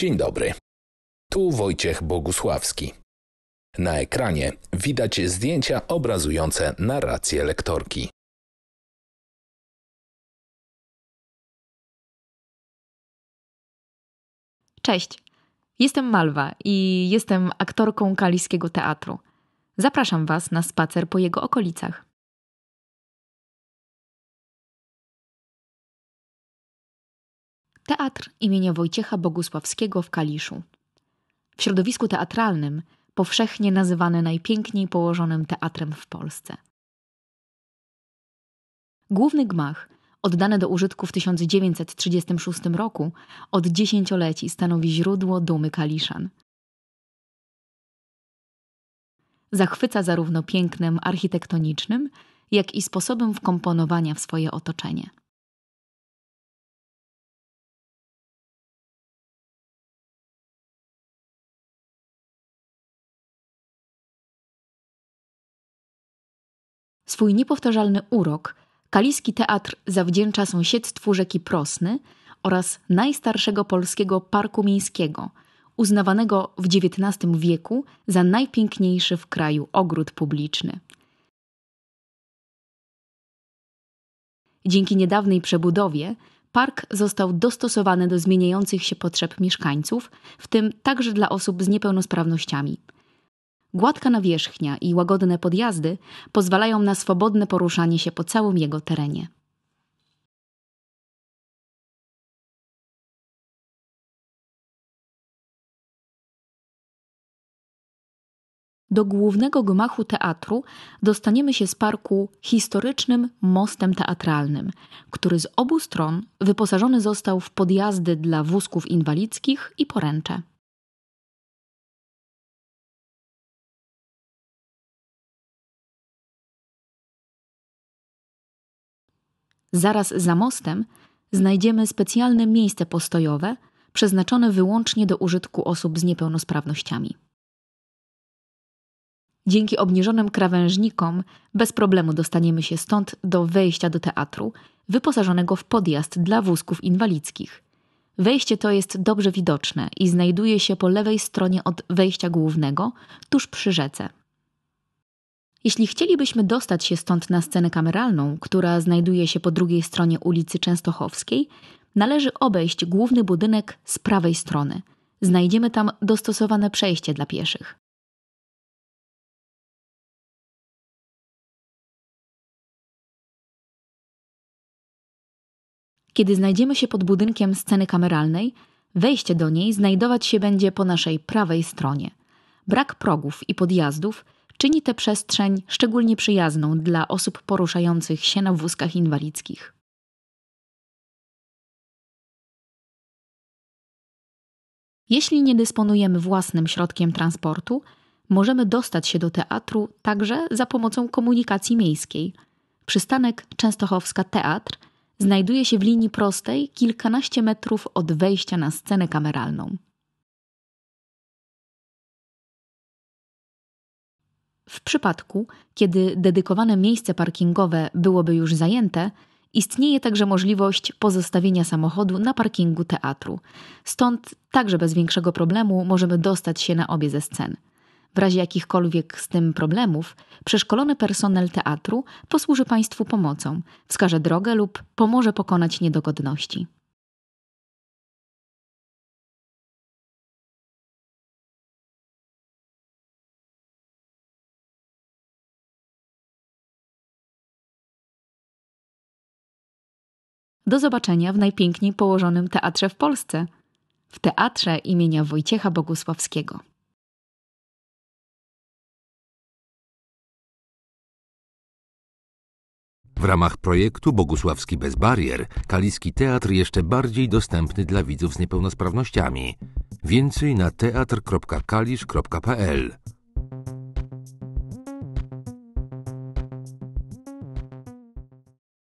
Dzień dobry. Tu Wojciech Bogusławski. Na ekranie widać zdjęcia obrazujące narrację lektorki. Cześć. Jestem Malwa i jestem aktorką kaliskiego teatru. Zapraszam Was na spacer po jego okolicach. Teatr imienia Wojciecha Bogusławskiego w Kaliszu. W środowisku teatralnym powszechnie nazywany najpiękniej położonym teatrem w Polsce. Główny gmach, oddany do użytku w 1936 roku, od dziesięcioleci stanowi źródło dumy Kaliszan. Zachwyca zarówno pięknem architektonicznym, jak i sposobem wkomponowania w swoje otoczenie. Swój niepowtarzalny urok Kaliski Teatr zawdzięcza sąsiedztwu rzeki Prosny oraz najstarszego polskiego parku miejskiego, uznawanego w XIX wieku za najpiękniejszy w kraju ogród publiczny. Dzięki niedawnej przebudowie park został dostosowany do zmieniających się potrzeb mieszkańców, w tym także dla osób z niepełnosprawnościami – Gładka nawierzchnia i łagodne podjazdy pozwalają na swobodne poruszanie się po całym jego terenie. Do głównego gmachu teatru dostaniemy się z parku historycznym mostem teatralnym, który z obu stron wyposażony został w podjazdy dla wózków inwalidzkich i poręcze. Zaraz za mostem znajdziemy specjalne miejsce postojowe, przeznaczone wyłącznie do użytku osób z niepełnosprawnościami. Dzięki obniżonym krawężnikom bez problemu dostaniemy się stąd do wejścia do teatru, wyposażonego w podjazd dla wózków inwalidzkich. Wejście to jest dobrze widoczne i znajduje się po lewej stronie od wejścia głównego, tuż przy rzece. Jeśli chcielibyśmy dostać się stąd na scenę kameralną, która znajduje się po drugiej stronie ulicy Częstochowskiej, należy obejść główny budynek z prawej strony. Znajdziemy tam dostosowane przejście dla pieszych. Kiedy znajdziemy się pod budynkiem sceny kameralnej, wejście do niej znajdować się będzie po naszej prawej stronie. Brak progów i podjazdów – czyni tę przestrzeń szczególnie przyjazną dla osób poruszających się na wózkach inwalidzkich. Jeśli nie dysponujemy własnym środkiem transportu, możemy dostać się do teatru także za pomocą komunikacji miejskiej. Przystanek Częstochowska Teatr znajduje się w linii prostej kilkanaście metrów od wejścia na scenę kameralną. W przypadku, kiedy dedykowane miejsce parkingowe byłoby już zajęte, istnieje także możliwość pozostawienia samochodu na parkingu teatru. Stąd także bez większego problemu możemy dostać się na obie ze scen. W razie jakichkolwiek z tym problemów, przeszkolony personel teatru posłuży Państwu pomocą, wskaże drogę lub pomoże pokonać niedogodności. Do zobaczenia w najpiękniej położonym teatrze w Polsce w teatrze imienia Wojciecha Bogusławskiego. W ramach projektu Bogusławski bez barier, Kaliski Teatr jeszcze bardziej dostępny dla widzów z niepełnosprawnościami. Więcej na teatr.kalisz.pl